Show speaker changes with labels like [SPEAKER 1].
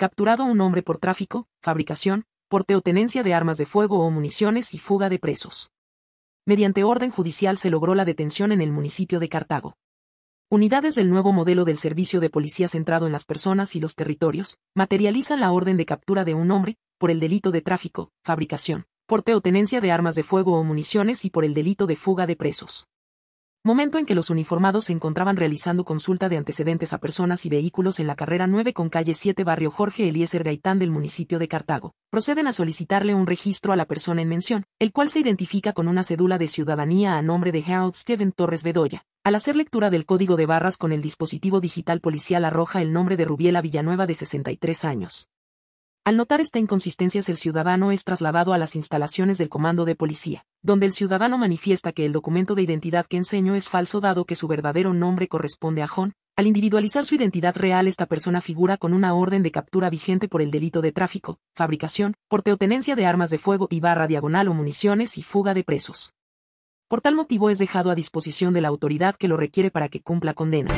[SPEAKER 1] capturado un hombre por tráfico, fabricación, porte o tenencia de armas de fuego o municiones y fuga de presos. Mediante orden judicial se logró la detención en el municipio de Cartago. Unidades del nuevo modelo del servicio de policía centrado en las personas y los territorios, materializan la orden de captura de un hombre, por el delito de tráfico, fabricación, porte o tenencia de armas de fuego o municiones y por el delito de fuga de presos momento en que los uniformados se encontraban realizando consulta de antecedentes a personas y vehículos en la carrera 9 con calle 7 barrio Jorge Eliezer Gaitán del municipio de Cartago. Proceden a solicitarle un registro a la persona en mención, el cual se identifica con una cédula de ciudadanía a nombre de Harold Steven Torres Bedoya. Al hacer lectura del código de barras con el dispositivo digital policial arroja el nombre de Rubiela Villanueva de 63 años. Al notar esta inconsistencia el ciudadano es trasladado a las instalaciones del comando de policía donde el ciudadano manifiesta que el documento de identidad que enseño es falso dado que su verdadero nombre corresponde a John, al individualizar su identidad real esta persona figura con una orden de captura vigente por el delito de tráfico, fabricación, porte o tenencia de armas de fuego y barra diagonal o municiones y fuga de presos. Por tal motivo es dejado a disposición de la autoridad que lo requiere para que cumpla condena.